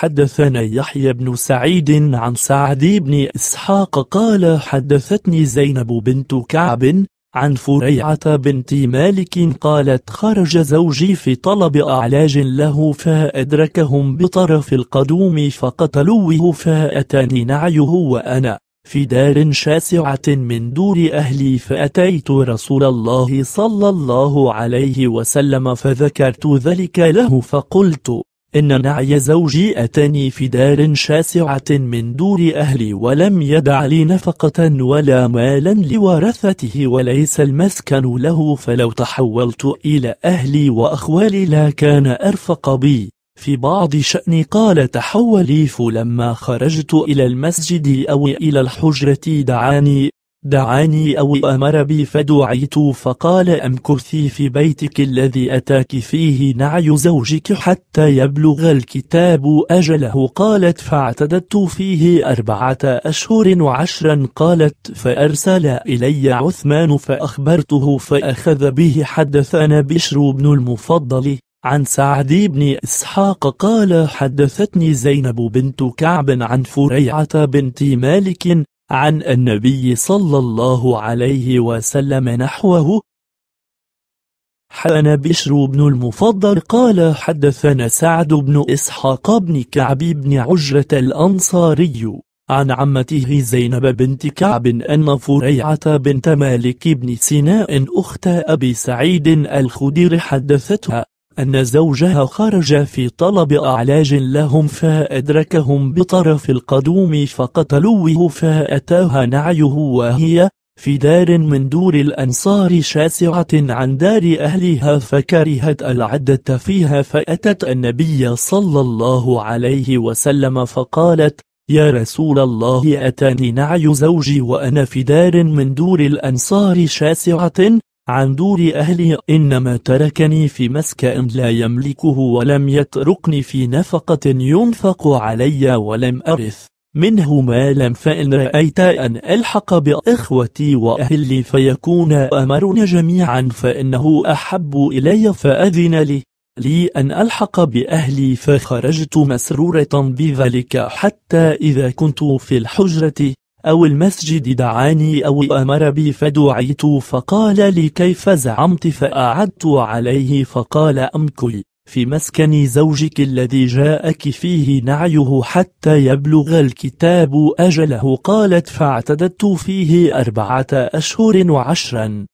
حدثنا يحيى بن سعيد عن سعد بن إسحاق قال حدثتني زينب بنت كعب عن فريعة بنت مالك قالت خرج زوجي في طلب أعلاج له فأدركهم بطرف القدوم فقتلوه فأتاني نعيه وأنا في دار شاسعة من دور أهلي فأتيت رسول الله صلى الله عليه وسلم فذكرت ذلك له فقلت إن نعي زوجي أتاني في دار شاسعة من دور أهلي ولم يدع لي نفقة ولا مالا لورثته وليس المسكن له فلو تحولت إلى أهلي وأخوالي لا كان أرفق بي في بعض شأني قال تحولي فلما خرجت إلى المسجد أو إلى الحجرة دعاني دعاني أو أمر بي فدعيت فقال أمكثي في بيتك الذي أتاك فيه نعي زوجك حتى يبلغ الكتاب أجله قالت فاعتددت فيه أربعة أشهر وعشرا قالت فأرسل إلي عثمان فأخبرته فأخذ به حدثنا بشر بن المفضل عن سعد بن إسحاق قال حدثتني زينب بنت كعب عن فريعة بنت مالك عن النبي صلى الله عليه وسلم نحوه حان بشر بن المفضل قال حدثنا سعد بن إسحاق بن كعب بن عجرة الأنصاري عن عمته زينب بنت كعب أن فريعة بنت مالك بن سيناء أخت أبي سعيد الخدير حدثتها أن زوجها خرج في طلب أعلاج لهم فأدركهم بطرف القدوم فقتلوه فأتاها نعيه وهي في دار من دور الأنصار شاسعة عن دار أهلها فكرهت العدة فيها فأتت النبي صلى الله عليه وسلم فقالت يا رسول الله أتاني نعي زوجي وأنا في دار من دور الأنصار شاسعة عن دور أهلي إنما تركني في مسكأ لا يملكه ولم يتركني في نفقة ينفق علي ولم أرث منه مالا فإن رأيت أن ألحق بإخوتي وأهلي فيكون أمرنا جميعا فإنه أحب إلي فأذن لي لي أن ألحق بأهلي فخرجت مسرورة بذلك حتى إذا كنت في الحجرة أو المسجد دعاني أو أمر بي فدعيت فقال لي كيف زعمت فأعدت عليه فقال أمكي في مسكن زوجك الذي جاءك فيه نعيه حتى يبلغ الكتاب أجله قالت فاعتدت فيه أربعة أشهر وعشرا